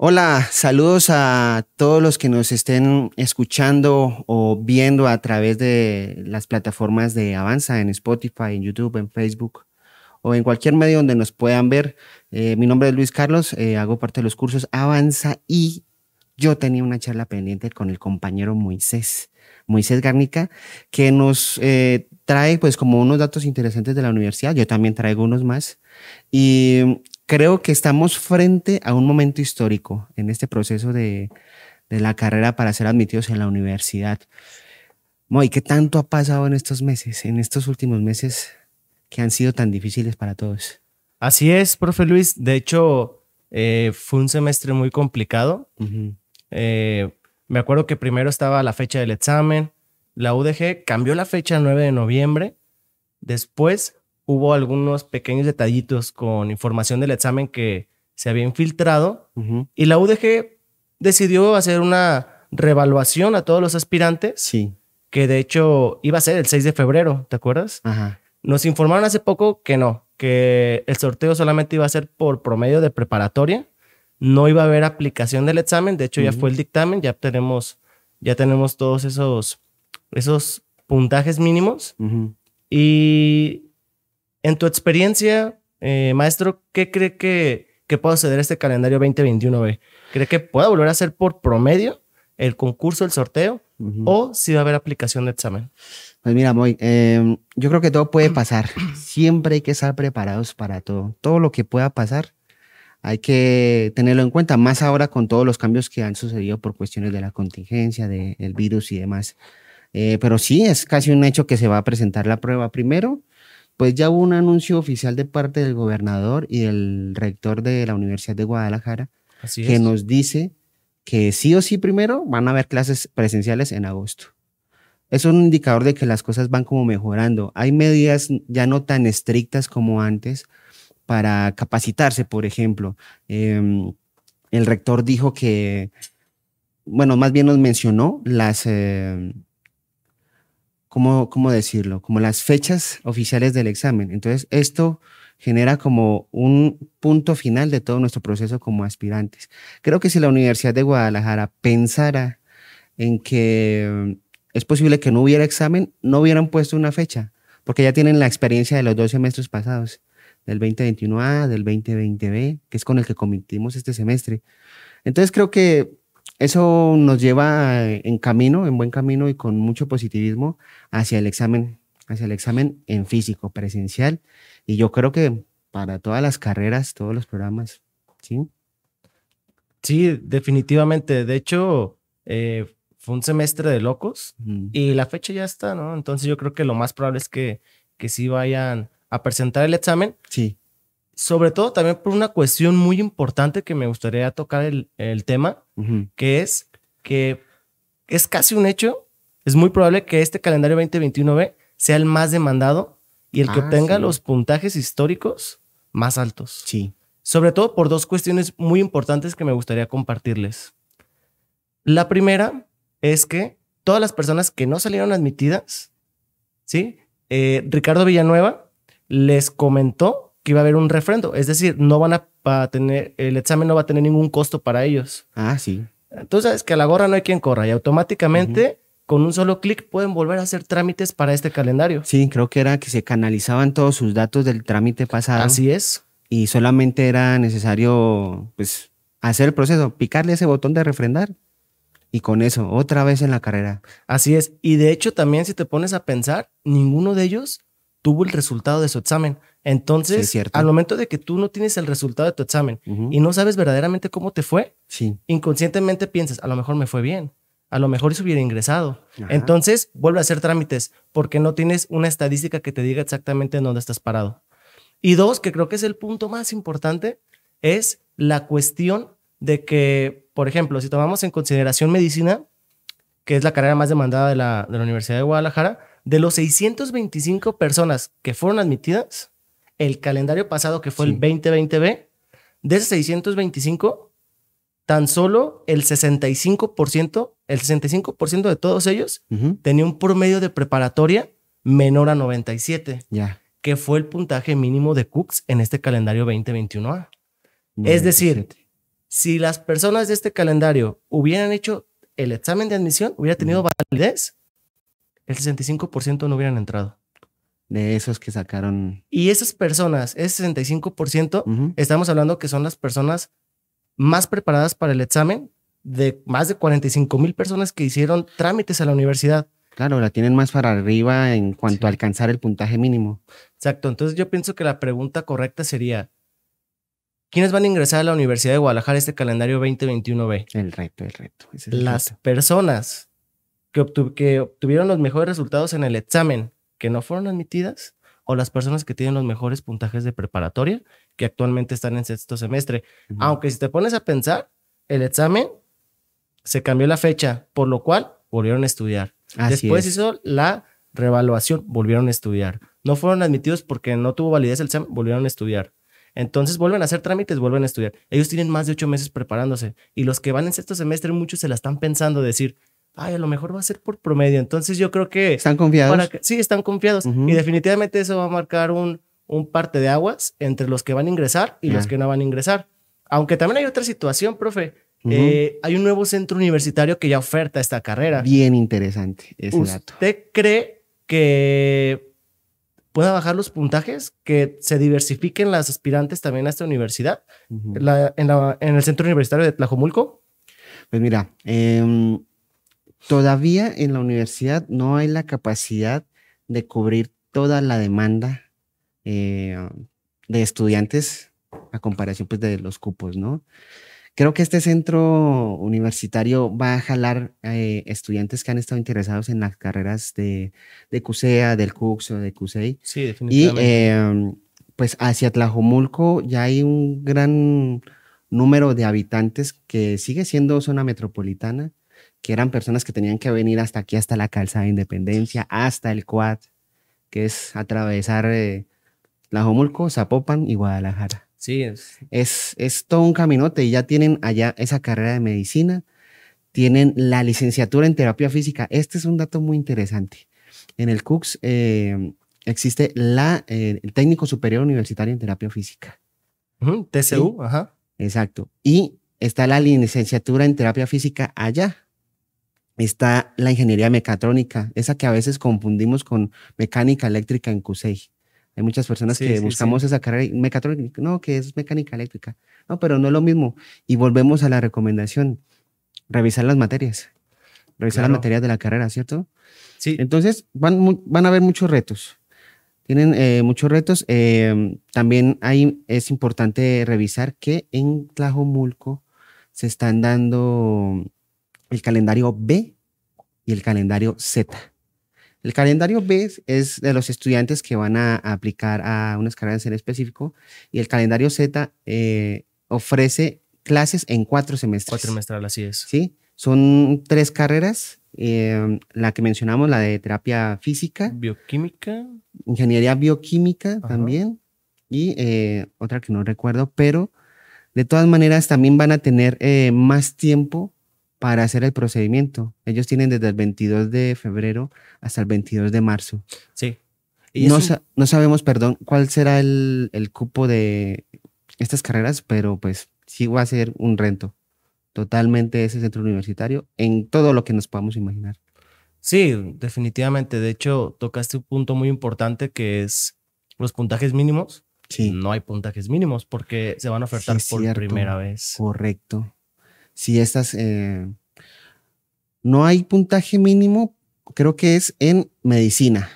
Hola, saludos a todos los que nos estén escuchando o viendo a través de las plataformas de Avanza en Spotify, en YouTube, en Facebook o en cualquier medio donde nos puedan ver. Eh, mi nombre es Luis Carlos, eh, hago parte de los cursos Avanza y yo tenía una charla pendiente con el compañero Moisés, Moisés Garnica, que nos eh, trae pues como unos datos interesantes de la universidad, yo también traigo unos más. Y creo que estamos frente a un momento histórico en este proceso de, la carrera para ser admitidos en la universidad. Moy, ¿qué tanto ha pasado en estos meses, en estos últimos meses que han sido tan difíciles para todos? Así es, profe Luis. De hecho, eh, fue un semestre muy complicado. Eh, me acuerdo que primero estaba la fecha del examen. La UDG cambió la fecha al 9 de noviembre. Después hubo algunos pequeños detallitos con información del examen que se había infiltrado y la UDG decidió hacer una revaluación a todos los aspirantes. Sí. Que de hecho iba a ser el 6 de febrero, ¿te acuerdas? Ajá. Nos informaron hace poco que no, que el sorteo solamente iba a ser por promedio de preparatoria. No iba a haber aplicación del examen. De hecho, ya fue el dictamen. Ya tenemos, ya tenemos todos esos, esos puntajes mínimos. Y en tu experiencia, eh, maestro, ¿qué cree que, que pueda suceder este calendario 2021? B? ¿Cree que pueda volver a ser por promedio el concurso, el sorteo? ¿O si va a haber aplicación de examen? Pues mira, voy. Em, yo creo que todo puede pasar. Siempre hay que estar preparados para todo. Todo lo que pueda pasar, hay que tenerlo en cuenta, más ahora con todos los cambios que han sucedido por cuestiones de la contingencia, del virus y demás. Eh, pero sí, es casi un hecho que se va a presentar la prueba primero pues ya hubo un anuncio oficial de parte del gobernador y del rector de la Universidad de Guadalajara que nos dice que sí o sí primero van a haber clases presenciales en agosto. Es un indicador de que las cosas van como mejorando. Hay medidas ya no tan estrictas como antes para capacitarse, por ejemplo. Em, el rector dijo que, bueno, más bien nos mencionó las... Em, ¿cómo, decirlo? Como las fechas oficiales del examen. Entonces, esto genera como un punto final de todo nuestro proceso como aspirantes. Creo que si la Universidad de Guadalajara pensara en que mm, es posible que no hubiera examen, no hubieran puesto una fecha, porque ya tienen la experiencia de los dos semestres pasados, del 2021A, del 2020B, que es con el que cometimos este semestre. Entonces creo que eso nos lleva eh, en camino, en buen camino y con mucho positivismo hacia el examen, hacia el examen en físico, presencial. Y yo creo que para todas las carreras, todos los programas, ¿sí? Sí, definitivamente. De hecho, eh, fue un semestre de locos y la fecha ya está, ¿no? Entonces yo creo que lo más probable es que, que sí vayan a presentar el examen. Sí sobre todo también por una cuestión muy importante que me gustaría tocar el, tema, que es que es casi un hecho, es muy probable que este calendario 2021B sea el más demandado y el que ah, obtenga los puntajes históricos más altos. Sí. Sobre todo por dos cuestiones muy importantes que me gustaría compartirles. La primera es que todas las personas que no salieron admitidas, ¿sí? Eh, Ricardo Villanueva les comentó iba a haber un refrendo. Es decir, no van a, tener, el examen no va a tener ningún costo para ellos. Ah, sí. Entonces, es que a la gorra no hay quien corra y automáticamente con un solo clic pueden volver a hacer trámites para este calendario. Sí, creo que era que se canalizaban todos sus datos del trámite pasado. Así es. Y solamente era necesario, pues, hacer el proceso, picarle ese botón de refrendar y con eso, otra vez en la carrera. Así es. Y de hecho, también si te pones a pensar, ninguno de ellos tuvo el resultado de su examen. Entonces, al momento de que tú no tienes el resultado de tu examen y no sabes verdaderamente cómo te fue, inconscientemente piensas, a lo mejor me fue bien, a lo mejor eso hubiera ingresado. Entonces, vuelve a hacer trámites porque no tienes una estadística que te diga exactamente en dónde estás parado. Y dos, que creo que es el punto más importante, es la cuestión de que, por ejemplo, si tomamos en consideración medicina, que es la carrera más demandada de la, de la Universidad de Guadalajara, de los 625 personas que fueron admitidas, el calendario pasado, que fue el 2020B, de 625, tan solo el 65%, el 65% de todos ellos tenía un promedio de preparatoria menor a 97. Que fue el puntaje mínimo de Cooks en este calendario 2021A. es decir, si las personas de este calendario hubieran hecho el examen de admisión, hubiera tenido validez, el 65% no hubieran entrado de esos que sacaron. Y esas personas, ese 65%, estamos hablando que son las personas más preparadas para el examen de más de 45 mil personas que hicieron trámites a la universidad. Claro, la tienen más para arriba en cuanto a alcanzar el puntaje mínimo. Exacto, entonces yo pienso que la pregunta correcta sería, ¿quiénes van a ingresar a la Universidad de Guadalajara este calendario 2021B? El reto, el reto. Las personas que obtuvieron los mejores resultados en el examen que no fueron admitidas o las personas que tienen los mejores puntajes de preparatoria, que actualmente están en sexto semestre. Aunque si te pones a pensar, el examen se cambió la fecha, por lo cual volvieron a estudiar. Después hizo la revaluación, volvieron a estudiar. No fueron admitidos porque no tuvo validez el examen, volvieron a estudiar. Entonces vuelven a hacer trámites, vuelven a estudiar. Ellos tienen más de ocho meses preparándose y los que van en sexto semestre, muchos se la están pensando decir, ay, a lo mejor va a ser por promedio. Entonces yo creo que... Están confiados. sí, están confiados. Y definitivamente eso va a marcar un, un parte de aguas entre los que van a ingresar y los que no van a ingresar. Aunque también hay otra situación, profe. Eh, hay un nuevo centro universitario que ya oferta esta carrera. Bien interesante ese ¿Usted dato. ¿Usted cree que pueda bajar los puntajes, que se diversifiquen las aspirantes también a esta universidad, en, el centro universitario de Tlajomulco? Pues mira, em, Todavía en la universidad no hay la capacidad de cubrir toda la demanda eh, de estudiantes a comparación pues, de los cupos, ¿no? Creo que este centro universitario va a jalar eh, estudiantes que han estado interesados en las carreras de, de CUSEA, del CUX o de CUSEI. Sí, definitivamente. Y em, pues hacia Tlajomulco ya hay un gran número de habitantes que sigue siendo zona metropolitana, que eran personas que tenían que venir hasta aquí, hasta la calzada de Independencia, hasta el Quad, que es atravesar eh, La Jomulco, Zapopan y Guadalajara. Sí, es. es. todo un caminote y ya tienen allá esa carrera de medicina, tienen la licenciatura en terapia física. Este es un dato muy interesante. En el CUCS eh, existe la, eh, el técnico superior universitario en terapia física. TCU, ajá. Exacto. Y está la licenciatura en terapia física allá está la ingeniería mecatrónica, esa que a veces confundimos con mecánica eléctrica en CUSEI. Hay muchas personas que buscamos esa carrera mecatrónica, no, que es mecánica eléctrica. No, pero no es lo mismo. Y volvemos a la recomendación, revisar las materias, revisar las materias de la carrera, ¿cierto? Sí. Entonces, van, a haber muchos retos. Tienen eh, muchos retos. Eh, también hay, es importante revisar que en Tlajomulco se están dando el calendario B y el calendario Z. El calendario B es de los estudiantes que van a aplicar a unas carreras en específico y el calendario Z eh, ofrece clases en cuatro semestres. Cuatro semestrales, así es. Sí, son tres carreras. Eh, la que mencionamos, la de terapia física. Bioquímica. Ingeniería bioquímica también. Y eh, otra que no recuerdo, pero de todas maneras también van a tener más tiempo para hacer el procedimiento. Ellos tienen desde el 22 de febrero hasta el 22 de marzo. Sí. no, sabemos, perdón, cuál será el, cupo de estas carreras, pero pues sí va a ser un rento totalmente ese centro universitario en todo lo que nos podamos imaginar. Sí, definitivamente. De hecho, tocaste un punto muy importante que es los puntajes mínimos. Sí. No hay puntajes mínimos porque se van a ofertar por primera vez. Correcto si estas... Eh, no hay puntaje mínimo, creo que es en medicina.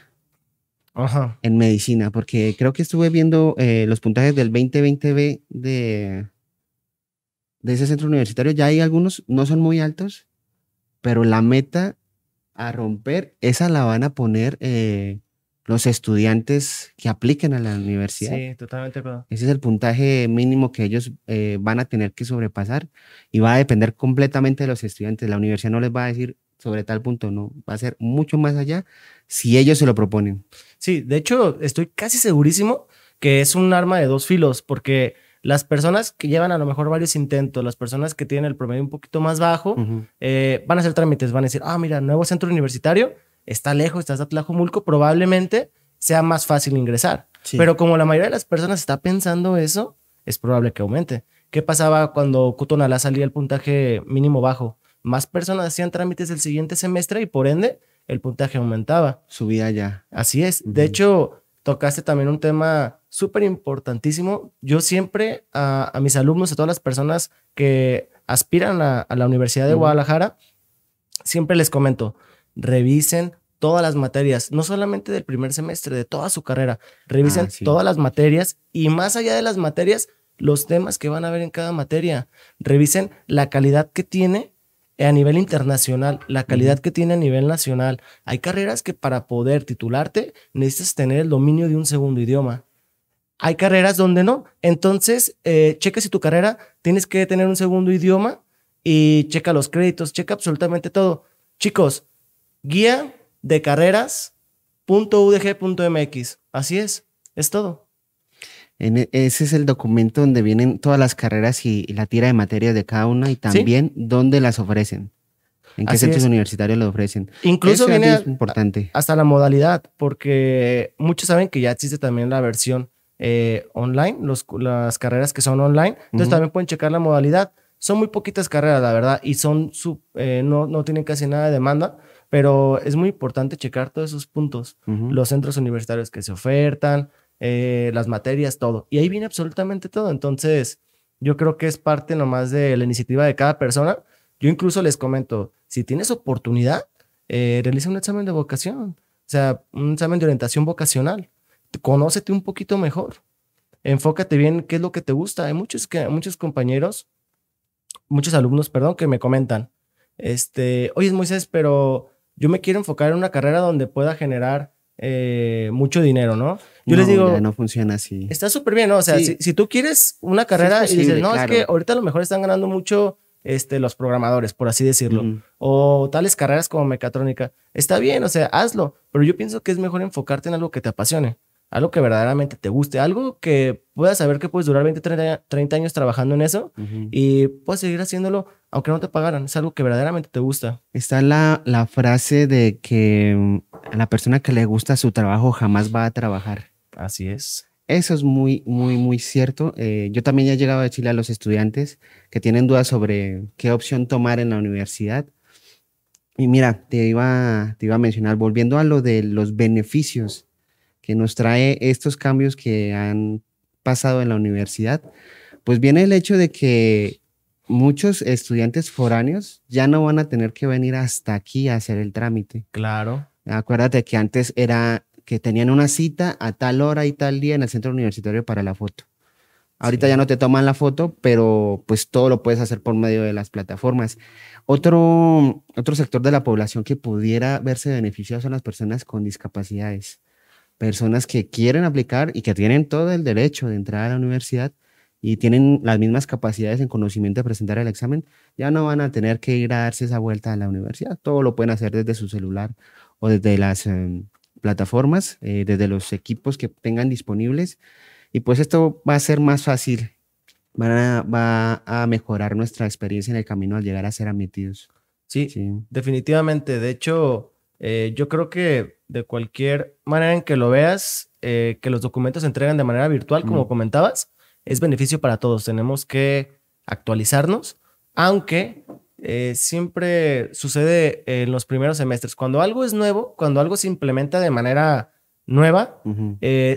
Ajá. En medicina, porque creo que estuve viendo eh, los puntajes del 2020B de, de ese centro universitario. Ya hay algunos, no son muy altos, pero la meta a romper, esa la van a poner eh, los estudiantes que apliquen a la universidad. Sí, totalmente. Ese es el puntaje mínimo que ellos eh, van a tener que sobrepasar y va a depender completamente de los estudiantes. La universidad no les va a decir sobre tal punto, no, va a ser mucho más allá si ellos se lo proponen. Sí, de hecho, estoy casi segurísimo que es un arma de dos filos, porque las personas que llevan a lo mejor varios intentos, las personas que tienen el promedio un poquito más bajo, eh, van a hacer trámites, van a decir, ah, mira, nuevo centro universitario, está lejos, estás a Tlajomulco, probablemente sea más fácil ingresar. Pero como la mayoría de las personas está pensando eso, es probable que aumente. ¿Qué pasaba cuando Cutonalá salía el puntaje mínimo bajo? Más personas hacían trámites el siguiente semestre y por ende el puntaje aumentaba. Subía ya. Así es. De hecho, tocaste también un tema súper importantísimo. Yo siempre a, mis alumnos, a todas las personas que aspiran a, la Universidad de Guadalajara, siempre les comento, revisen todas las materias, no solamente del primer semestre, de toda su carrera, revisen ah, todas las materias y más allá de las materias, los temas que van a ver en cada materia, revisen la calidad que tiene a nivel internacional, la calidad que tiene a nivel nacional. Hay carreras que para poder titularte necesitas tener el dominio de un segundo idioma. Hay carreras donde no. Entonces, eh, cheque si tu carrera tienes que tener un segundo idioma y checa los créditos, checa absolutamente todo. Chicos, guía de carreras.udg.mx. Así es, es todo. E, ese es el documento donde vienen todas las carreras y, la tira de materia de cada una y también dónde las ofrecen. ¿En qué centros universitarios las ofrecen? Incluso viene importante. hasta la modalidad, porque muchos saben que ya existe también la versión eh, online, las carreras que son online. Entonces también pueden checar la modalidad. Son muy poquitas carreras, la verdad, y son su, eh, no, no, tienen casi nada de demanda. Pero es muy importante checar todos esos puntos, los centros universitarios que se ofertan, eh, las materias, todo. Y ahí viene absolutamente todo. Entonces, yo creo que es parte nomás de la iniciativa de cada persona. Yo incluso les comento, si tienes oportunidad, eh, realiza un examen de vocación, o sea, un examen de orientación vocacional. Conócete un poquito mejor. Enfócate bien qué es lo que te gusta. Hay muchos, que, muchos compañeros, muchos alumnos, perdón, que me comentan, este, es Moisés, pero yo me quiero enfocar en una carrera donde pueda generar eh, mucho dinero, ¿no? Yo les digo. no funciona así. Está súper bien, ¿no? O sea, si, tú quieres una carrera y dices, no, es que ahorita a lo mejor están ganando mucho este, los programadores, por así decirlo, o tales carreras como mecatrónica, está bien, o sea, hazlo, pero yo pienso que es mejor enfocarte en algo que te apasione algo que verdaderamente te guste, algo que puedas saber que puedes durar 20, 30, años trabajando en eso y puedes seguir haciéndolo aunque no te pagaran, es algo que verdaderamente te gusta. Está la, frase de que a mm, la persona que le gusta su trabajo jamás va a trabajar. Así es. Eso es muy, muy, muy cierto. Eh, yo también he llegado a decirle a los estudiantes que tienen dudas sobre qué opción tomar en la universidad. Y mira, te iba, te iba a mencionar, volviendo a lo de los beneficios que nos trae estos cambios que han pasado en la universidad, pues viene el hecho de que muchos estudiantes foráneos ya no van a tener que venir hasta aquí a hacer el trámite. Claro. Acuérdate que antes era que tenían una cita a tal hora y tal día en el centro universitario para la foto. Ahorita ya no te toman la foto, pero pues todo lo puedes hacer por medio de las plataformas. Otro, otro sector de la población que pudiera verse beneficiado son las personas con discapacidades personas que quieren aplicar y que tienen todo el derecho de entrar a la universidad y tienen las mismas capacidades en conocimiento de presentar el examen, ya no van a tener que ir a darse esa vuelta a la universidad. Todo lo pueden hacer desde su celular o desde las eh, plataformas, eh, desde los equipos que tengan disponibles. Y pues esto va a ser más fácil, va a mejorar nuestra experiencia en el camino al llegar a ser admitidos. sí. definitivamente. De hecho, eh, yo creo que de cualquier manera en que lo veas, eh, que los documentos se entregan de manera virtual, como comentabas, es beneficio para todos. Tenemos que actualizarnos, aunque eh, siempre sucede en los primeros semestres. Cuando algo es nuevo, cuando algo se implementa de manera nueva,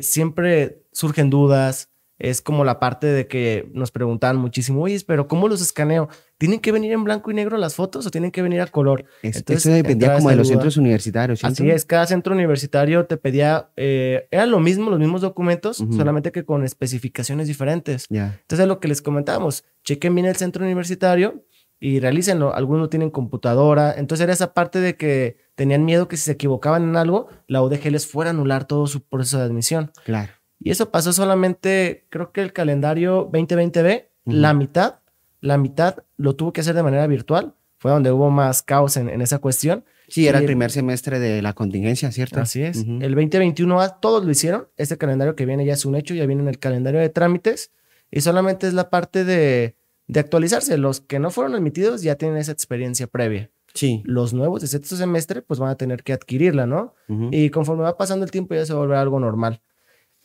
siempre surgen dudas, es como la parte de que nos preguntaban muchísimo, oye, pero ¿cómo los escaneo? ¿Tienen que venir en blanco y negro las fotos o tienen que venir a color? eso dependía como de los centros universitarios. Así es, cada centro universitario te pedía, eh, era lo mismo, los mismos documentos, solamente que con especificaciones diferentes. Ya. Entonces, lo que les comentábamos, chequen bien el centro universitario y realícenlo. Algunos tienen computadora. Entonces, era esa parte de que tenían miedo que si se equivocaban en algo, la odg les fuera a anular todo su proceso de admisión. Claro. Y eso pasó solamente, creo que el calendario 2020B, la mitad, la mitad lo tuvo que hacer de manera virtual. Fue donde hubo más caos en, esa cuestión. Sí, era el primer semestre de la contingencia, ¿cierto? Así es. El 2021A todos lo hicieron. Este calendario que viene ya es un hecho, ya viene en el calendario de trámites y solamente es la parte de, de actualizarse. Los que no fueron admitidos ya tienen esa experiencia previa. Sí. Los nuevos de este semestre pues van a tener que adquirirla, ¿no? Y conforme va pasando el tiempo ya se volver algo normal.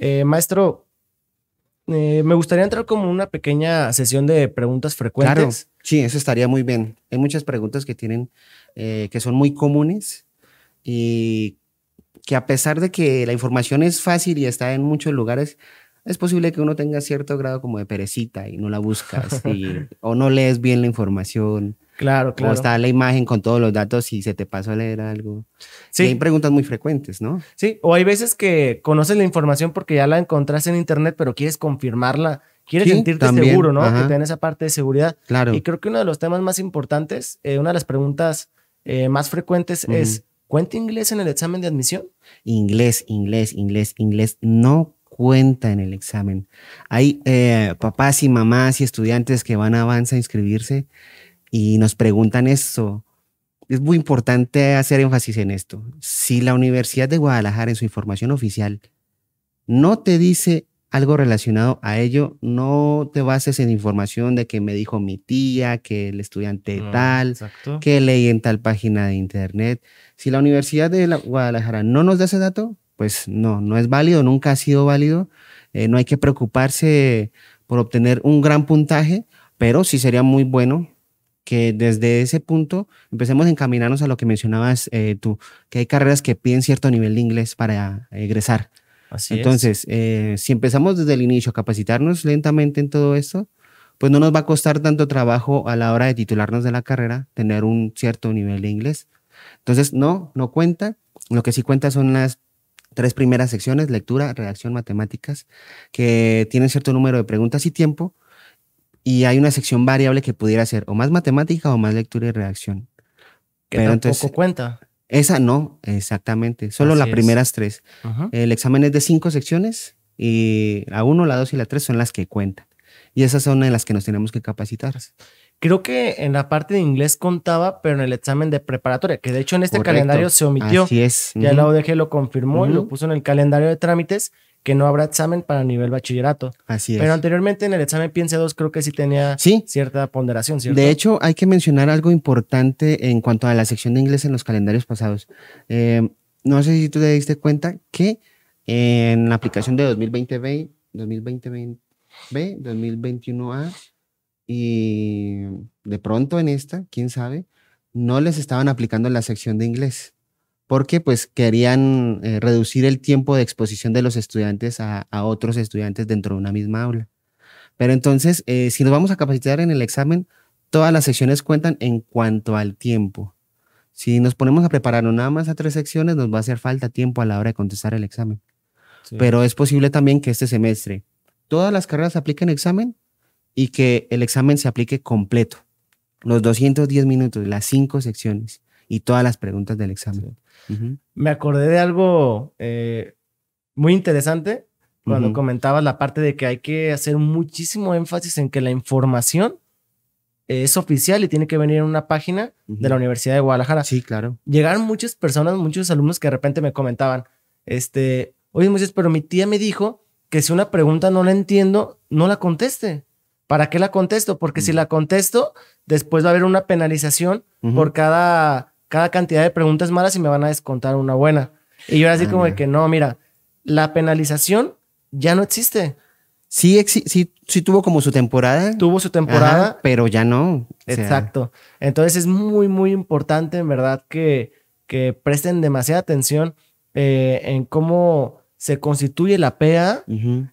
Eh, maestro, eh, me gustaría entrar como una pequeña sesión de preguntas frecuentes. Claro, sí, eso estaría muy bien. Hay muchas preguntas que tienen, eh, que son muy comunes y que a pesar de que la información es fácil y está en muchos lugares, es posible que uno tenga cierto grado como de perecita y no la buscas o no lees bien la información. Claro, claro. está la imagen con todos los datos y se te pasó a leer algo. Sí. hay preguntas muy frecuentes, ¿no? Sí, o hay veces que conoces la información porque ya la encontraste en internet, pero quieres confirmarla, quieres sentirte seguro, ¿no? Que te esa parte de seguridad. Claro. Y creo que uno de los temas más importantes, eh, una de las preguntas eh, más frecuentes es, ¿cuenta inglés en el examen de admisión? Inglés, inglés, inglés, inglés. No cuenta en el examen. Hay eh, papás y mamás y estudiantes que van a Avanza a inscribirse y nos preguntan esto. Es muy importante hacer énfasis en esto. Si la Universidad de Guadalajara en su información oficial no te dice algo relacionado a ello, no te bases en información de que me dijo mi tía, que el estudiante mm, tal, que leí en tal página de internet. Si la Universidad de Guadalajara no nos da ese dato, pues no, no es válido, nunca ha sido válido. Eh, no hay que preocuparse por obtener un gran puntaje, pero sí sería muy bueno que desde ese punto empecemos a encaminarnos a lo que mencionabas eh, tú, que hay carreras que piden cierto nivel de inglés para egresar. Así Entonces, eh, si empezamos desde el inicio a capacitarnos lentamente en todo eso pues no nos va a costar tanto trabajo a la hora de titularnos de la carrera tener un cierto nivel de inglés. Entonces, no, no cuenta. Lo que sí cuenta son las tres primeras secciones, lectura, redacción, matemáticas, que tienen cierto número de preguntas y tiempo, y hay una sección variable que pudiera ser o más matemática o más lectura y reacción. Pero tampoco cuenta. Esa no, exactamente. Solo las primeras tres. El examen es de cinco secciones y la uno, la dos y la tres son las que cuentan. Y esas son las que nos tenemos que capacitar. Creo que en la parte de inglés contaba, pero en el examen de preparatoria, que de hecho en este calendario se omitió. Así es. Ya la ODG lo confirmó y lo puso en el calendario de trámites que no habrá examen para nivel bachillerato. Así es. Pero anteriormente en el examen Piense 2 creo que sí tenía cierta ponderación, ¿cierto? De hecho, hay que mencionar algo importante en cuanto a la sección de inglés en los calendarios pasados. Eh, no sé si tú te diste cuenta que en la aplicación de 2020 2020B, 2021A y de pronto en esta, quién sabe, no les estaban aplicando la sección de inglés porque pues querían eh, reducir el tiempo de exposición de los estudiantes a, otros estudiantes dentro de una misma aula. Pero entonces, eh, si nos vamos a capacitar en el examen, todas las secciones cuentan en cuanto al tiempo. Si nos ponemos a prepararnos nada más a tres secciones, nos va a hacer falta tiempo a la hora de contestar el examen. Pero es posible también que este semestre todas las carreras apliquen examen y que el examen se aplique completo. Los 210 minutos, las cinco secciones y todas las preguntas del examen. Me acordé de algo eh, muy interesante cuando comentabas la parte de que hay que hacer muchísimo énfasis en que la información es oficial y tiene que venir en una página de la Universidad de Guadalajara. Sí, claro. Llegaron muchas personas, muchos alumnos que de repente me comentaban, este, oye, muchas, pero mi tía me dijo que si una pregunta no la entiendo, no la conteste. ¿Para qué la contesto? Porque si la contesto, después va a haber una penalización por cada cada cantidad de preguntas malas y me van a descontar una buena. Y yo era así ah, como de que no, mira, la penalización ya no existe. Sí, sí, tuvo como su temporada. Tuvo su temporada. pero ya no. Exacto. Entonces es muy, muy importante, en verdad, que, que presten demasiada atención eh, en cómo se constituye la PEA.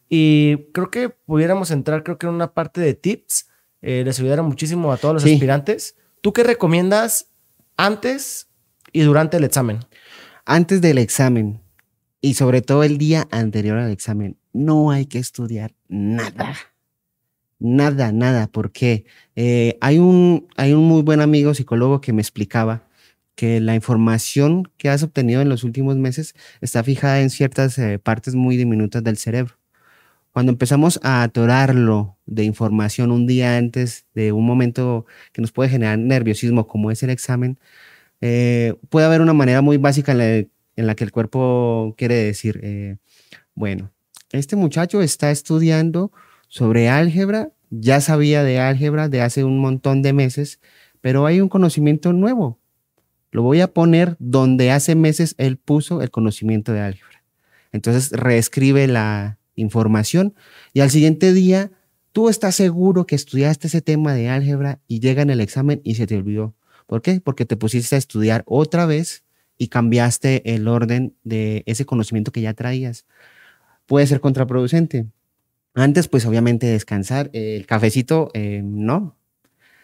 Y creo que pudiéramos entrar, creo que en una parte de tips. Eh, les ayudará muchísimo a todos los aspirantes. ¿Tú qué recomiendas antes y durante el examen. Antes del examen y sobre todo el día anterior al examen, no hay que estudiar nada. Nada, nada, porque eh, hay, un, hay un muy buen amigo psicólogo que me explicaba que la información que has obtenido en los últimos meses está fijada en ciertas eh, partes muy diminutas del cerebro. Cuando empezamos a atorarlo de información un día antes de un momento que nos puede generar nerviosismo, como es el examen, eh, puede haber una manera muy básica en la, que el cuerpo quiere decir, eh, bueno, este muchacho está estudiando sobre álgebra, ya sabía de álgebra de hace un montón de meses, pero hay un conocimiento nuevo. Lo voy a poner donde hace meses él puso el conocimiento de álgebra. Entonces reescribe la información y al siguiente día Tú estás seguro que estudiaste ese tema de álgebra y llega en el examen y se te olvidó. ¿Por qué? Porque te pusiste a estudiar otra vez y cambiaste el orden de ese conocimiento que ya traías. Puede ser contraproducente. Antes, pues obviamente descansar. el cafecito, eh, no.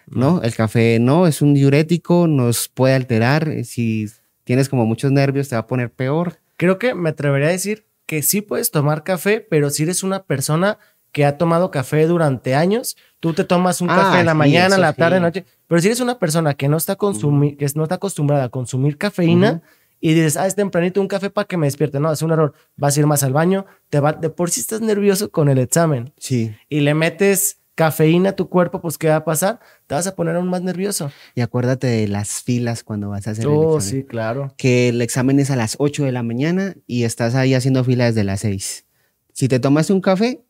No, el café no, es un diurético, nos puede alterar. Eh, si tienes como muchos nervios, te va a poner peor. Creo que me atrevería a decir que sí puedes tomar café, pero si eres una persona que ha tomado café durante años, tú te tomas un café en ah, la mañana, la tarde, la noche, pero si eres una persona que no está, que no está acostumbrada a consumir cafeína, Y dices, ah, es tempranito un café para que me despierte. No, es un error. Vas a ir más al baño, te va, de por si estás nervioso con el examen. Sí. Y le metes cafeína a tu cuerpo, pues ¿qué va a pasar? Te vas a poner aún más nervioso. Y acuérdate de las filas cuando vas a hacer el oh, examen. sí, claro. Que el examen es a las 8 de la mañana y estás ahí haciendo fila desde las 6. Si te tomas un café,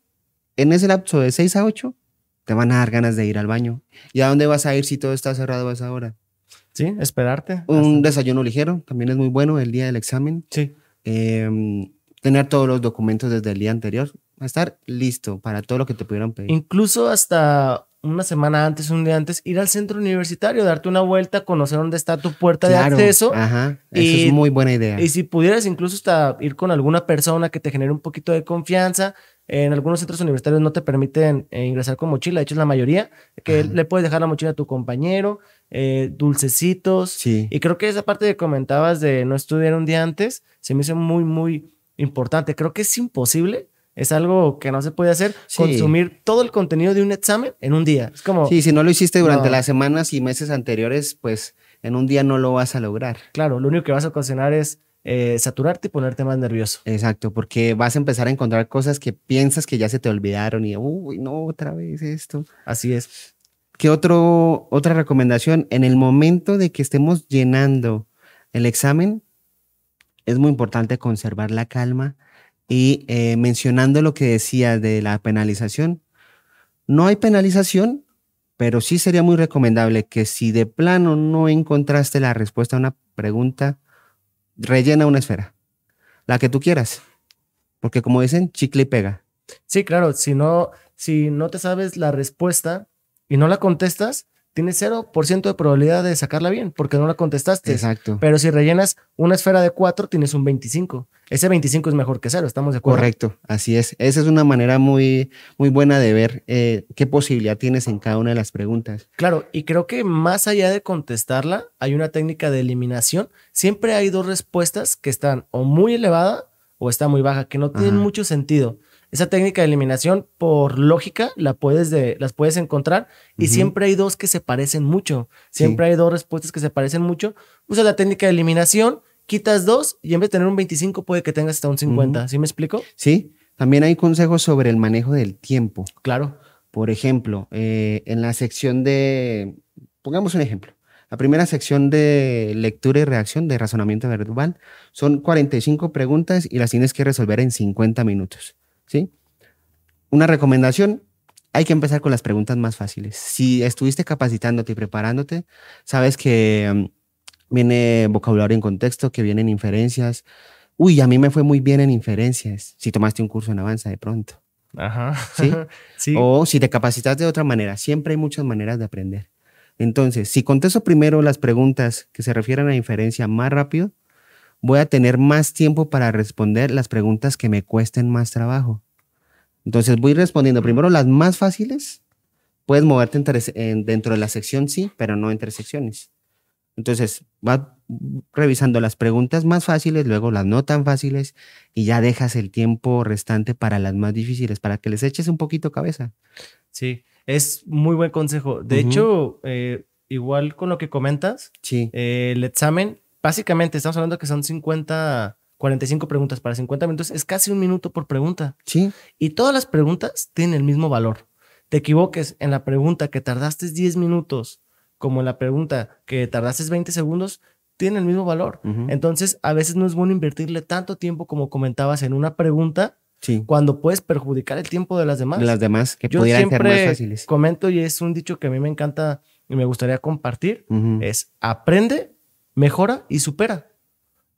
en ese lapso de 6 a 8, te van a dar ganas de ir al baño. ¿Y a dónde vas a ir si todo está cerrado a esa hora? Sí, esperarte. Un desayuno ligero también es muy bueno el día del examen. Sí. Em, tener todos los documentos desde el día anterior. Estar listo para todo lo que te pudieran pedir. Incluso hasta una semana antes, un día antes, ir al centro universitario, darte una vuelta, conocer dónde está tu puerta de acceso. Ajá, eso es muy buena idea. Y si pudieras incluso hasta ir con alguna persona que te genere un poquito de confianza, en algunos centros universitarios no te permiten eh, ingresar con mochila, de hecho es la mayoría, que le puedes dejar la mochila a tu compañero, eh, dulcecitos. Y creo que esa parte que comentabas de no estudiar un día antes, se me hizo muy, muy importante. Creo que es imposible, es algo que no se puede hacer, consumir todo el contenido de un examen en un día. Es como... Sí, si no lo hiciste durante las semanas y meses anteriores, pues en un día no lo vas a lograr. Claro, lo único que vas a ocasionar es eh, saturarte y ponerte más nervioso. Exacto, porque vas a empezar a encontrar cosas que piensas que ya se te olvidaron y, uy, no, otra vez esto. Así es. ¿Qué otro, otra recomendación? En el momento de que estemos llenando el examen, es muy importante conservar la calma y eh, mencionando lo que decías de la penalización. No hay penalización, pero sí sería muy recomendable que si de plano no encontraste la respuesta a una pregunta, rellena una esfera, la que tú quieras, porque como dicen, chicle y pega. Sí, claro, si no, si no te sabes la respuesta y no la contestas, tienes 0% de probabilidad de sacarla bien porque no la contestaste. Exacto. Pero si rellenas una esfera de 4, tienes un 25. Ese 25 es mejor que 0, estamos de acuerdo. Correcto, así es. Esa es una manera muy, muy buena de ver eh, qué posibilidad tienes en cada una de las preguntas. Claro, y creo que más allá de contestarla, hay una técnica de eliminación. Siempre hay dos respuestas que están o muy elevada o está muy baja, que no tienen mucho sentido. Esa técnica de eliminación, por lógica, la puedes de, las puedes encontrar y siempre hay dos que se parecen mucho. Siempre hay dos respuestas que se parecen mucho. usa la técnica de eliminación, quitas dos y en vez de tener un 25 puede que tengas hasta un 50. ¿Sí me explico? Sí. También hay consejos sobre el manejo del tiempo. Claro. Por ejemplo, eh, en la sección de, pongamos un ejemplo, la primera sección de lectura y reacción de razonamiento verbal son 45 preguntas y las tienes que resolver en 50 minutos. ¿sí? Una recomendación, hay que empezar con las preguntas más fáciles. Si estuviste capacitándote y preparándote, sabes que mm, viene vocabulario en contexto, que vienen inferencias. Uy, a mí me fue muy bien en inferencias, si tomaste un curso en Avanza de pronto. Ajá. ¿Sí? sí. O si te capacitas de otra manera, siempre hay muchas maneras de aprender. Entonces, si contesto primero las preguntas que se refieren a inferencia más rápido, voy a tener más tiempo para responder las preguntas que me cuesten más trabajo. Entonces voy respondiendo primero las más fáciles. Puedes moverte dentro de la sección, sí, pero no entre secciones. Entonces vas revisando las preguntas más fáciles, luego las no tan fáciles y ya dejas el tiempo restante para las más difíciles, para que les eches un poquito cabeza. Sí, es muy buen consejo. De hecho, eh, igual con lo que comentas, eh, el examen, básicamente estamos hablando que son 50 45 preguntas para 50 minutos es casi un minuto por pregunta. Sí. Y todas las preguntas tienen el mismo valor. Te equivoques en la pregunta que tardaste 10 minutos, como en la pregunta que tardaste 20 segundos, tiene el mismo valor. Entonces, a veces no es bueno invertirle tanto tiempo como comentabas en una pregunta. Sí. Cuando puedes perjudicar el tiempo de las demás. Las demás, que Yo pudieran siempre ser más Comento y es un dicho que a mí me encanta y me gustaría compartir: es aprende, mejora y supera.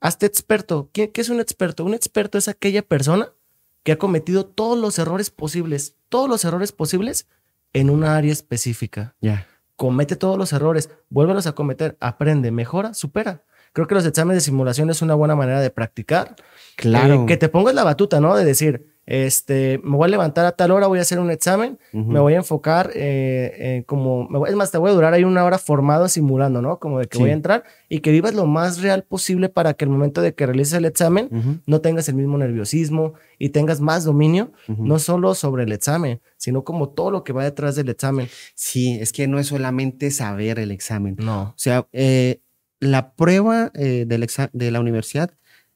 Hazte experto. ¿Qué, es un experto? Un experto es aquella persona que ha cometido todos los errores posibles, todos los errores posibles en una área específica. Ya. Comete todos los errores, vuélvelos a cometer, aprende, mejora, supera. Creo que los exámenes de simulación es una buena manera de practicar. Claro. Eh, que te pongas la batuta, ¿no? De decir, este, me voy a levantar a tal hora, voy a hacer un examen, me voy a enfocar eh, eh, como, es más, te voy a durar ahí una hora formado, simulando, ¿no? Como de que voy a entrar y que vivas lo más real posible para que el momento de que realices el examen no tengas el mismo nerviosismo y tengas más dominio, no solo sobre el examen, sino como todo lo que va detrás del examen. Sí, es que no es solamente saber el examen. No. O sea, eh, la prueba del de la universidad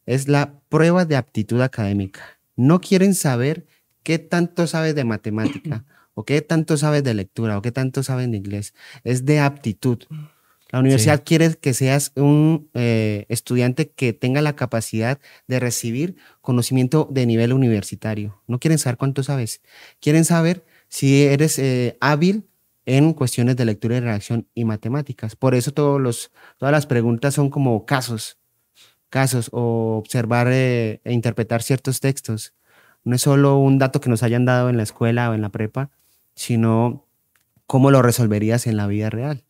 es la prueba de aptitud académica no quieren saber qué tanto sabes de matemática o qué tanto sabes de lectura o qué tanto sabes de inglés. Es de aptitud. La universidad quiere que seas un eh, estudiante que tenga la capacidad de recibir conocimiento de nivel universitario. No quieren saber cuánto sabes. Quieren saber si eres eh, hábil en cuestiones de lectura y redacción y matemáticas. Por eso todas las preguntas son como casos casos o observar eh, e interpretar ciertos textos. No es solo un dato que nos hayan dado en la escuela o en la prepa, sino cómo lo resolverías en la vida real,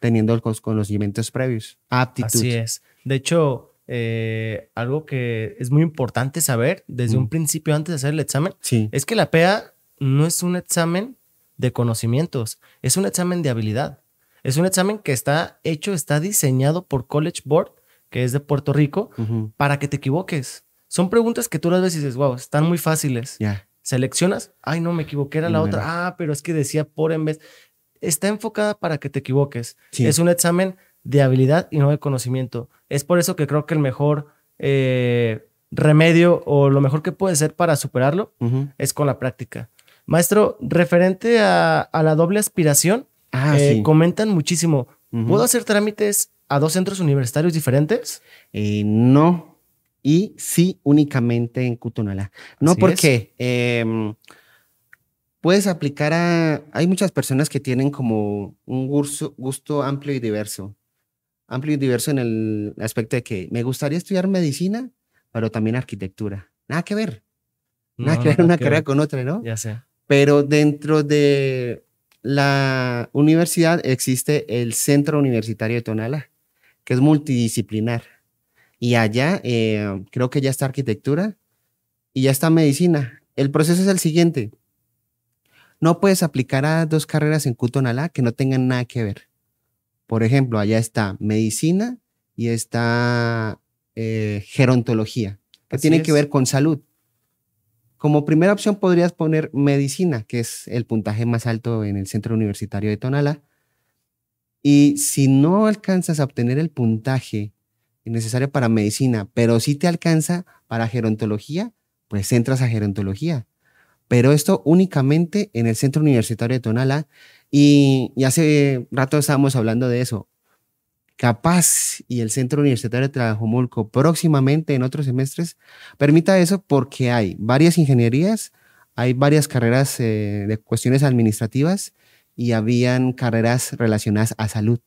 teniendo los conocimientos previos, aptitud. Así es. De hecho, eh, algo que es muy importante saber desde un mm. principio antes de hacer el examen, es que la PEA no es un examen de conocimientos, es un examen de habilidad. Es un examen que está hecho, está diseñado por College Board que es de Puerto Rico, para que te equivoques. Son preguntas que tú las ves y dices, wow, están muy fáciles. Seleccionas, ay, no, me equivoqué, era la otra. Ah, pero es que decía por en vez. Está enfocada para que te equivoques. Es un examen de habilidad y no de conocimiento. Es por eso que creo que el mejor eh, remedio o lo mejor que puede ser para superarlo es con la práctica. Maestro, referente a, la doble aspiración, ah, eh, comentan muchísimo. ¿Puedo hacer trámites a dos centros universitarios diferentes? Eh, no, y sí únicamente en Cutonalá. No porque em, puedes aplicar a... Hay muchas personas que tienen como un gusto, amplio y diverso. Amplio y diverso en el aspecto de que me gustaría estudiar medicina, pero también arquitectura. Nada que ver. Nada que ver una carrera con otra, ¿no? Ya sea. Pero dentro de la universidad existe el Centro Universitario de Tonalá, que es multidisciplinar. Y allá eh, creo que ya está arquitectura y ya está medicina. El proceso es el siguiente. No puedes aplicar a dos carreras en Cutonalá que no tengan nada que ver. Por ejemplo, allá está medicina y está eh, gerontología, que tiene que ver con salud. Como primera opción podrías poner medicina, que es el puntaje más alto en el centro universitario de Tonalá. Y si no alcanzas a obtener el puntaje necesario para medicina, pero sí te alcanza para gerontología, pues entras a gerontología. Pero esto únicamente en el Centro Universitario de Tonala. Y, hace rato estábamos hablando de eso. Capaz y el Centro Universitario de Tlajomulco próximamente en otros semestres permita eso porque hay varias ingenierías, hay varias carreras eh, de cuestiones administrativas y habían carreras relacionadas a salud.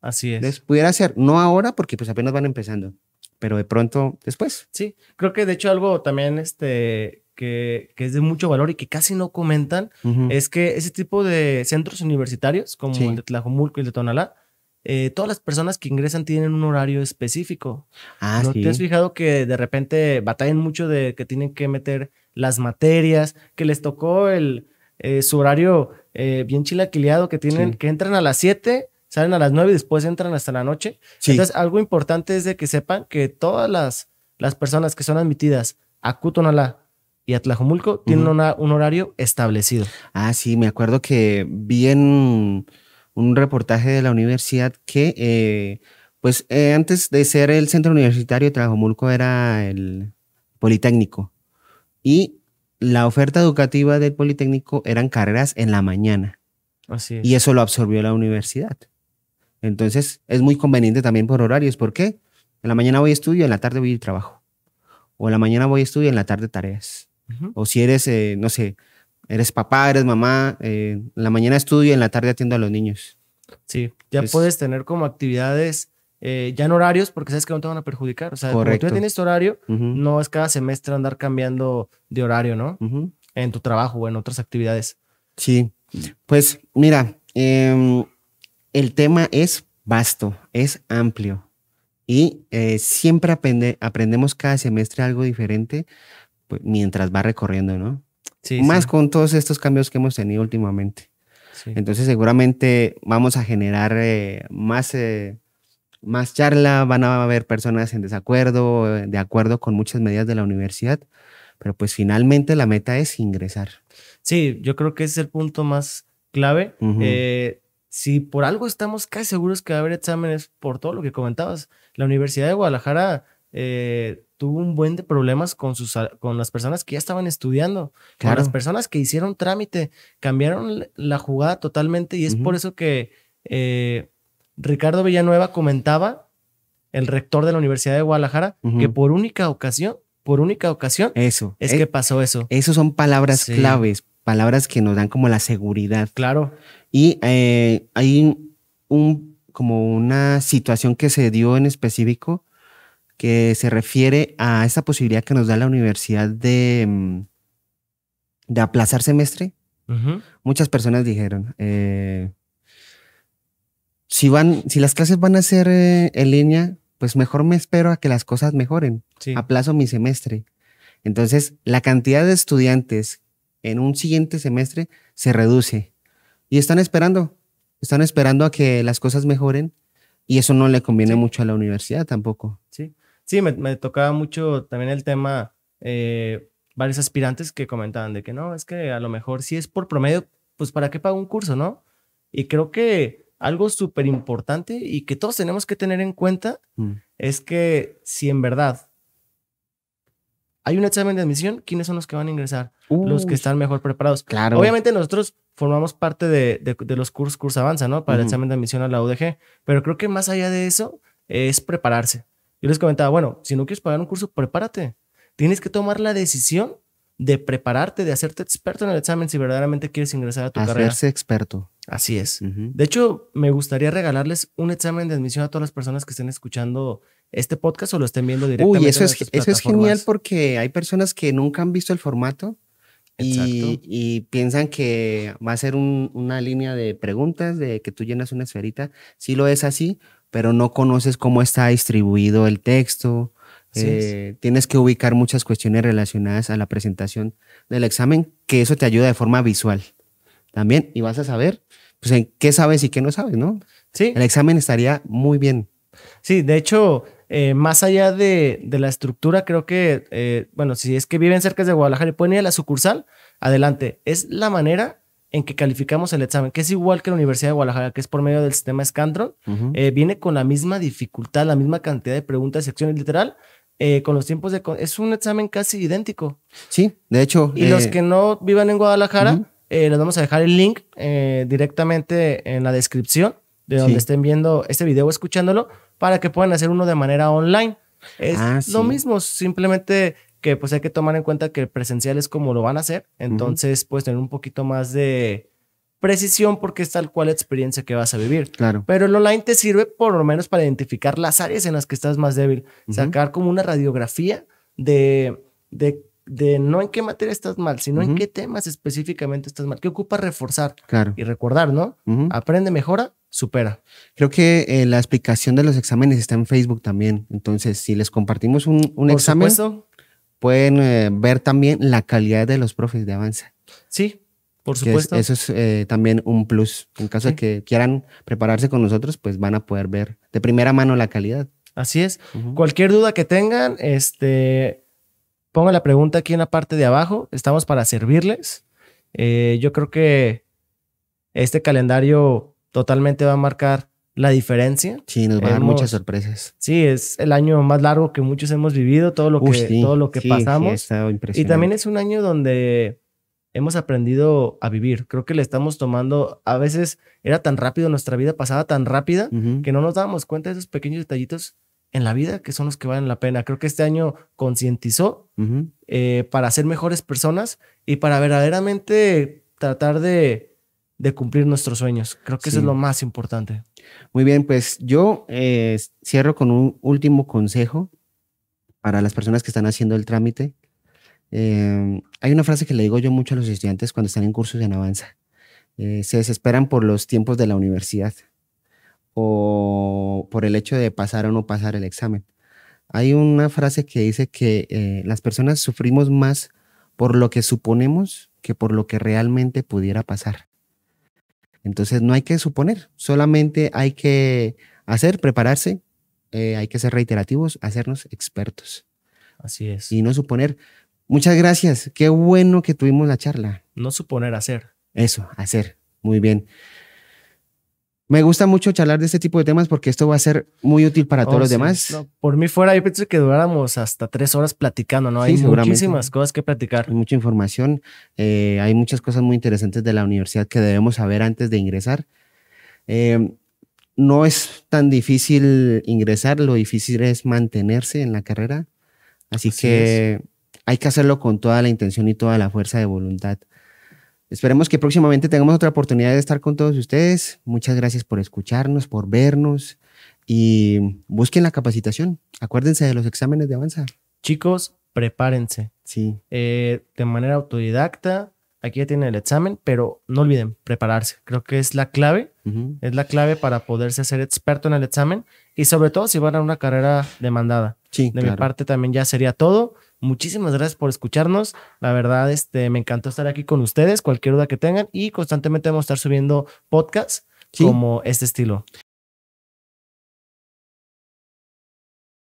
Así es. Les pudiera ser, no ahora porque pues apenas van empezando, pero de pronto después. Sí, creo que de hecho algo también este, que, es de mucho valor y que casi no comentan es que ese tipo de centros universitarios como el de Tlajumulco y el de Tonalá, eh, todas las personas que ingresan tienen un horario específico. Ah, ¿No te has fijado que de repente batallan mucho de que tienen que meter las materias, que les tocó el, eh, su horario eh, bien chilaquileado que tienen, que entran a las 7, salen a las 9 y después entran hasta la noche. Entonces, algo importante es de que sepan que todas las, las personas que son admitidas a Cutonalá y a Tlajomulco tienen un horario establecido. Ah, sí, me acuerdo que vi en un reportaje de la universidad que, eh, pues, eh, antes de ser el centro universitario, Tlajomulco era el Politécnico. Y la oferta educativa del Politécnico eran carreras en la mañana. Y eso lo absorbió la universidad. Entonces, es muy conveniente también por horarios. ¿Por qué? En la mañana voy a estudio, en la tarde voy a trabajo. O en la mañana voy a estudio, en la tarde tareas. O si eres, eh, no sé, eres papá, eres mamá, eh, en la mañana estudio, y en la tarde atiendo a los niños. Sí, ya puedes tener como actividades eh, ya en horarios, porque sabes que no te van a perjudicar. O sea, Correcto. tú tienes horario, no es cada semestre andar cambiando de horario, ¿no? En tu trabajo o en otras actividades. Sí, pues mira, em, el tema es vasto, es amplio y eh, siempre aprende, aprendemos cada semestre algo diferente pues, mientras va recorriendo, ¿no? Sí, Más con todos estos cambios que hemos tenido últimamente. Entonces seguramente vamos a generar eh, más más charla, van a haber personas en desacuerdo, eh, de acuerdo con muchas medidas de la universidad, pero pues finalmente la meta es ingresar. Sí, yo creo que ese es el punto más clave. Eh, si por algo estamos casi seguros que va a haber exámenes, por todo lo que comentabas, la Universidad de Guadalajara eh, tuvo un buen de problemas con, sus, con las personas que ya estaban estudiando, con las personas que hicieron trámite, cambiaron la jugada totalmente y es por eso que Ricardo Villanueva comentaba, el rector de la Universidad de Guadalajara, que por única ocasión, por única ocasión, eso, es, eh, que pasó eso. Esas son palabras claves, palabras que nos dan como la seguridad. Claro. Y eh, hay un, como una situación que se dio en específico que se refiere a esa posibilidad que nos da la universidad de, mm, de aplazar semestre. Muchas personas dijeron, eh, si van, si las clases van a ser eh, en línea, pues mejor me espero a que las cosas mejoren. Aplazo mi semestre. Entonces, la cantidad de estudiantes en un siguiente semestre se reduce. Y están esperando, están esperando a que las cosas mejoren y eso no le conviene mucho a la universidad tampoco. Sí, sí, me, tocaba mucho también el tema, eh, varios aspirantes que comentaban de que no, es que a lo mejor si es por promedio, pues para qué pago un curso, ¿no? Y creo que algo súper importante y que todos tenemos que tener en cuenta mm. es que si en verdad hay un examen de admisión, ¿quiénes son los que van a ingresar? los que están mejor preparados. Claro. Obviamente nosotros formamos parte de, los cursos Curso Avanza, ¿no? Para el examen de admisión a la UDG, pero creo que más allá de eso es prepararse. Yo les comentaba, bueno, si no quieres pagar un curso, prepárate. Tienes que tomar la decisión de prepararte, de hacerte experto en el examen si verdaderamente quieres ingresar a tu carrera. Hacerse experto. Así es. De hecho, me gustaría regalarles un examen de admisión a todas las personas que estén escuchando este podcast o lo estén viendo directamente. Uy, eso, es, eso es genial porque hay personas que nunca han visto el formato y, piensan que va a ser una línea de preguntas, de que tú llenas una esferita. Sí lo es así, pero no conoces cómo está distribuido el texto. Eh, tienes que ubicar muchas cuestiones relacionadas a la presentación del examen, que eso te ayuda de forma visual también y vas a saber pues en qué sabes y qué no sabes, ¿no? Sí. El examen estaría muy bien. Sí, de hecho, eh, más allá de, la estructura, creo que, eh, bueno, si es que viven cerca de Guadalajara y pueden ir a la sucursal, adelante. Es la manera en que calificamos el examen, que es igual que la Universidad de Guadalajara, que es por medio del sistema Scantron, eh, viene con la misma dificultad, la misma cantidad de preguntas, secciones literal, con los tiempos de... Es un examen casi idéntico. Sí, de hecho. Y los que no vivan en Guadalajara, eh, les vamos a dejar el link eh, directamente en la descripción de donde estén viendo este video o escuchándolo para que puedan hacer uno de manera online. Es ah, lo mismo, simplemente que pues hay que tomar en cuenta que el presencial es como lo van a hacer, entonces pues puedes tener un poquito más de precisión porque es tal cual la experiencia que vas a vivir. Claro. Pero el online te sirve por lo menos para identificar las áreas en las que estás más débil, sacar como una radiografía de, de de no en qué materia estás mal, sino en qué temas específicamente estás mal, qué ocupa reforzar claro. y recordar, ¿no? Aprende, mejora, supera. Creo que eh, la explicación de los exámenes está en Facebook también, entonces si les compartimos un, un examen, pueden eh, ver también la calidad de los profes de avance. Sí, por supuesto. eso es eh, también un plus. En caso de que quieran prepararse con nosotros, pues van a poder ver de primera mano la calidad. Así es. Cualquier duda que tengan, este, Ponga la pregunta aquí en la parte de abajo. Estamos para servirles. Eh, yo creo que este calendario totalmente va a marcar la diferencia. Sí, nos va a dar muchas sorpresas. Sí, es el año más largo que muchos hemos vivido, todo lo que, lo que pasamos. y también es un año donde hemos aprendido a vivir. Creo que le estamos tomando, a veces era tan rápido, nuestra vida pasaba tan rápida que no nos dábamos cuenta de esos pequeños detallitos en la vida que son los que valen la pena. Creo que este año concientizó eh, para ser mejores personas y para verdaderamente tratar de, cumplir nuestros sueños. Creo que eso es lo más importante. Muy bien, pues yo eh, cierro con un último consejo para las personas que están haciendo el trámite. Eh, hay una frase que le digo yo mucho a los estudiantes cuando están en cursos en avanza. se desesperan por los tiempos de la universidad o por el hecho de pasar o no pasar el examen. Hay una frase que dice que eh, las personas sufrimos más por lo que suponemos que por lo que realmente pudiera pasar. Entonces no hay que suponer, solamente hay que hacer, prepararse, eh, hay que ser reiterativos, hacernos expertos. Así es. Y no suponer. Muchas gracias, qué bueno que tuvimos la charla. No suponer, hacer. Eso, hacer. Muy bien. Me gusta mucho charlar de este tipo de temas porque esto va a ser muy útil para todos oh, los demás. por mí fuera, yo pienso que duráramos hasta tres horas platicando, ¿no? hay muchísimas cosas que platicar. Hay mucha información, eh, hay muchas cosas muy interesantes de la universidad que debemos saber antes de ingresar. Eh, no es tan difícil ingresar, lo difícil es mantenerse en la carrera. Así, que hay que hacerlo con toda la intención y toda la fuerza de voluntad. Esperemos que próximamente tengamos otra oportunidad de estar con todos ustedes. Muchas gracias por escucharnos, por vernos y busquen la capacitación. Acuérdense de los exámenes de avanza. Chicos, prepárense. Sí. Eh, de manera autodidacta, aquí ya tienen el examen, pero no olviden prepararse. Creo que es la clave, es la clave para poderse hacer experto en el examen y sobre todo si van a una carrera demandada. de mi parte también ya sería todo. Muchísimas gracias por escucharnos. La verdad, este, me encantó estar aquí con ustedes. Cualquier duda que tengan y constantemente vamos a estar subiendo podcasts como este estilo.